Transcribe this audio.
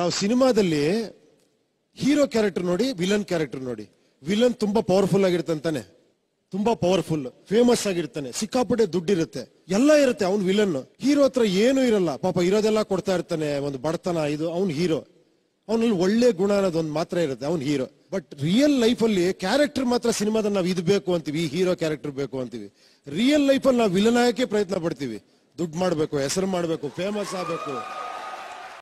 ನಾವು ಸಿನಿಮಾದಲ್ಲಿ hero character ನೋಡಿ ವಿಲನ್ ಕ್ಯಾರೆಕ್ಟರ್ ನೋಡಿ ವಿಲನ್ ತುಂಬಾ ಪವರ್ಫುಲ್ ಆಗಿರ್ತಂತಾನೆ ತುಂಬಾ ಪವರ್ಫುಲ್ ಫೇಮಸ್ ಆಗಿರ್ತಾನೆ ಸಿಕ್ಕಾಪಟ್ಟೆ ದುಡ್ಡಿರುತ್ತೆ ಎಲ್ಲ ಇರುತ್ತೆ ಅವ್ನು ವಿಲನ್ ಹೀರೋ ಹತ್ರ ಏನು ಇರಲ್ಲ ಪಾಪ ಇರೋದೆಲ್ಲ ಕೊಡ್ತಾ ಇರ್ತಾನೆ ಒಂದು ಬಡತನ ಇದು ಅವ್ನು ಹೀರೋ ಅವನಲ್ಲಿ ಒಳ್ಳೆ ಗುಣ ಅನ್ನೋದು ಒಂದು ಮಾತ್ರ ಇರುತ್ತೆ ಅವ್ನು ಹೀರೋ ಬಟ್ ರಿಯಲ್ ಲೈಫ್ ಅಲ್ಲಿ ಕ್ಯಾರೆಕ್ಟರ್ ಮಾತ್ರ ಸಿನಿಮಾದ ನಾವು ಇದು ಬೇಕು ಅಂತೀವಿ ಈ ಹೀರೋ ಕ್ಯಾರೆಕ್ಟರ್ ಬೇಕು ಅಂತೀವಿ ರಿಯಲ್ ಲೈಫ್ ಅಲ್ಲಿ ನಾವು ವಿಲನ್ ಆಗಕ್ಕೆ ಪ್ರಯತ್ನ ಪಡ್ತೀವಿ ದುಡ್ಡು ಮಾಡಬೇಕು ಹೆಸರು ಮಾಡಬೇಕು ಫೇಮಸ್ ಆಗಬೇಕು